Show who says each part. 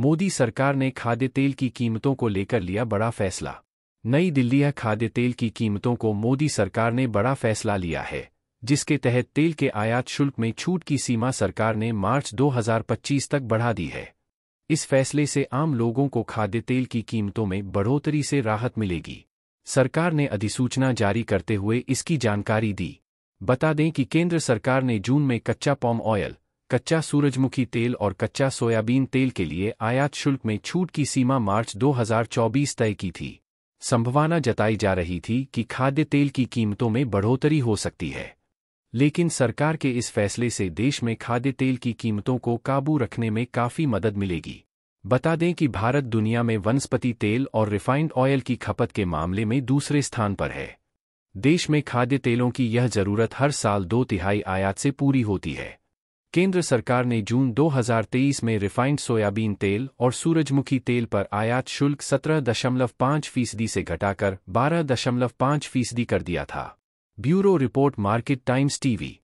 Speaker 1: मोदी सरकार ने खाद्य तेल की कीमतों को लेकर लिया बड़ा फैसला नई दिल्ली है खाद्य तेल की कीमतों को मोदी सरकार ने बड़ा फैसला लिया है जिसके तहत तेल के आयात शुल्क में छूट की सीमा सरकार ने मार्च 2025 तक बढ़ा दी है इस फैसले से आम लोगों को खाद्य तेल की कीमतों में बढ़ोतरी से राहत मिलेगी सरकार ने अधिसूचना जारी करते हुए इसकी जानकारी दी बता दें कि केंद्र सरकार ने जून में कच्चा पॉम ऑयल कच्चा सूरजमुखी तेल और कच्चा सोयाबीन तेल के लिए आयात शुल्क में छूट की सीमा मार्च 2024 तय की थी संभावना जताई जा रही थी कि खाद्य तेल की कीमतों में बढ़ोतरी हो सकती है लेकिन सरकार के इस फैसले से देश में खाद्य तेल की कीमतों को काबू रखने में काफ़ी मदद मिलेगी बता दें कि भारत दुनिया में वनस्पति तेल और रिफाइंड ऑयल की खपत के मामले में दूसरे स्थान पर है देश में खाद्य तेलों की यह जरूरत हर साल दो तिहाई आयात से पूरी होती है केंद्र सरकार ने जून 2023 में रिफाइंड सोयाबीन तेल और सूरजमुखी तेल पर आयात शुल्क 17.5 फीसदी से घटाकर 12.5 फीसदी कर दिया था bureau report Market Times TV